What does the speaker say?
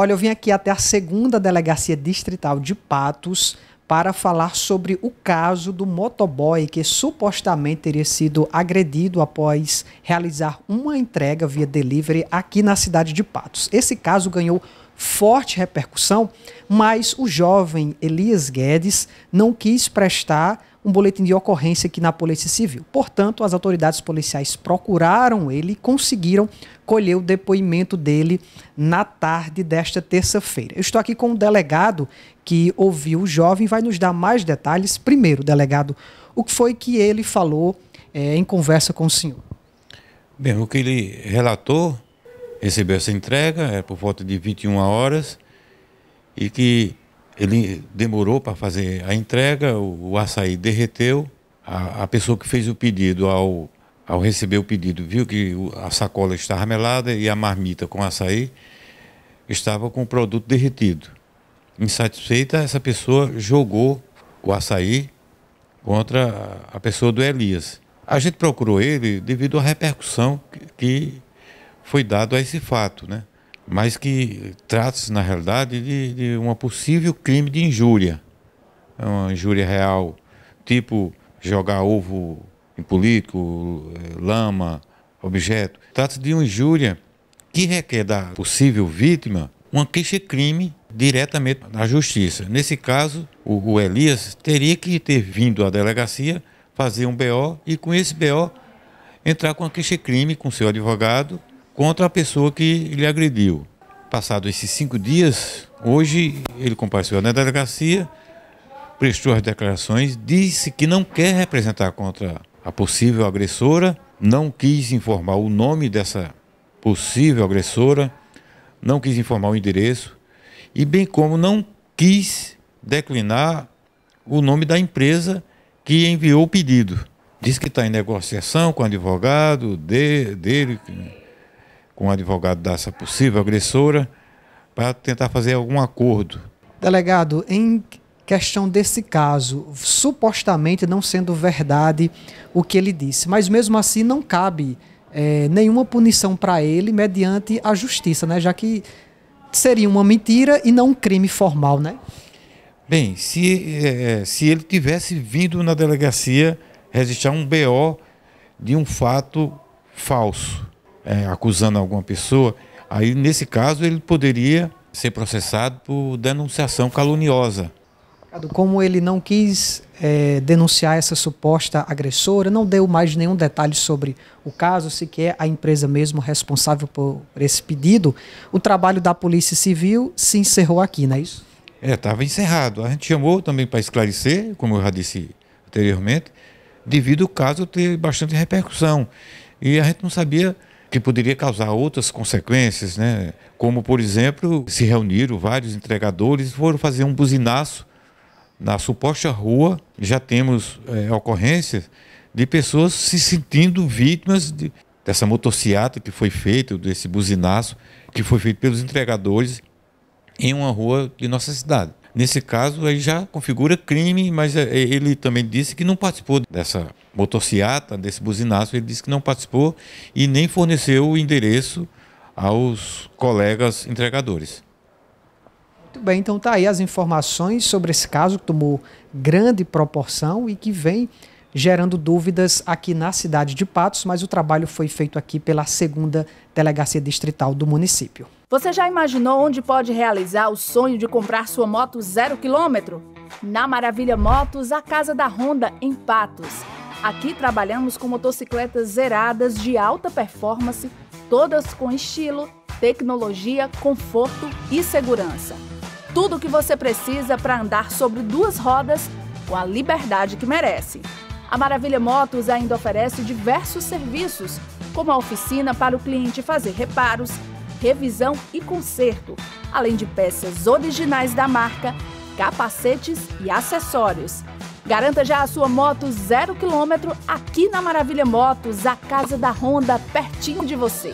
Olha, eu vim aqui até a segunda delegacia distrital de Patos para falar sobre o caso do motoboy que supostamente teria sido agredido após realizar uma entrega via delivery aqui na cidade de Patos. Esse caso ganhou forte repercussão, mas o jovem Elias Guedes não quis prestar um boletim de ocorrência aqui na Polícia Civil. Portanto, as autoridades policiais procuraram ele e conseguiram colher o depoimento dele na tarde desta terça-feira. Eu estou aqui com o um delegado que ouviu o jovem vai nos dar mais detalhes. Primeiro, delegado, o que foi que ele falou é, em conversa com o senhor? Bem, o que ele relatou, recebeu essa entrega, é por volta de 21 horas, e que ele demorou para fazer a entrega, o, o açaí derreteu. A, a, pessoa que fez o pedido, ao, ao receber o pedido, viu que a sacola estava melada e a marmita com açaí estava com o produto derretido. Insatisfeita, essa pessoa jogou o açaí contra a pessoa do Elias. A gente procurou ele devido à repercussão que, que foi dado a esse fato, né? mas que trata-se, na realidade, de, de possível crime de injúria. É uma injúria real, tipo jogar ovo em político, eh, lama, objeto. Trata-se de uma injúria que requer da possível vítima uma queixa-crime diretamente à justiça. Nesse caso, o, o, Elias teria que ter vindo à delegacia, fazer um BO e, com esse BO, entrar com a queixa-crime com seu advogado contra a pessoa que lhe agrediu. Passados esses cinco dias, hoje ele compareceu na delegacia, prestou as declarações, disse que não quer representar contra a possível agressora, não quis informar o nome dessa possível agressora, não quis informar o endereço e, bem como, não quis declinar o nome da empresa que enviou o pedido. Diz que está em negociação com o advogado de, dele né? com o advogado dessa possível agressora para tentar fazer algum acordo. Delegado, em questão desse caso, supostamente não sendo verdade o que ele disse, mas mesmo assim não cabe é, nenhuma punição para ele mediante a justiça, né? já que seria uma mentira e não um crime formal, né? Bem, se, é, é se ele tivesse vindo na delegacia registrar um BO de um fato falso, é, acusando alguma pessoa, aí nesse caso ele poderia ser processado por denunciação caluniosa. Como ele não quis é, denunciar essa suposta agressora, não deu mais nenhum detalhe sobre o caso, sequer a empresa mesmo responsável por esse pedido, o trabalho da Polícia Civil se encerrou aqui, não é isso? É, estava encerrado. A gente chamou também para esclarecer, como eu já disse anteriormente, devido ao caso ter bastante repercussão. E a gente não sabia que poderia causar outras consequências, né? como, por exemplo, se reuniram vários entregadores, foram fazer um buzinaço na suposta rua, já temos é, ocorrências de pessoas se sentindo vítimas de, dessa motociata que foi feita, desse buzinaço que foi feito pelos entregadores em uma rua de nossa cidade. Nesse caso, aí já configura crime, mas é, é, ele também disse que não participou dessa motociata, desse buzinaço. Ele disse que não participou e nem forneceu o endereço aos colegas entregadores. Muito bem, então tá aí as informações sobre esse caso que tomou grande proporção e que vem gerando dúvidas aqui na cidade de Patos, mas o trabalho foi feito aqui pela segunda delegacia distrital do município. Você já imaginou onde pode realizar o sonho de comprar sua moto zero quilômetro? Na Maravilha Motos, a casa da Honda em Patos. Aqui trabalhamos com motocicletas zeradas de alta performance, todas com estilo, tecnologia, conforto e segurança. Tudo o que você precisa para andar sobre duas rodas com a liberdade que merece. A Maravilha Motos ainda oferece diversos serviços, como a oficina para o cliente fazer reparos, revisão e conserto, além de peças originais da marca, capacetes e acessórios. Garanta já a sua moto zero quilômetro aqui na Maravilha Motos, a casa da Honda, pertinho de você.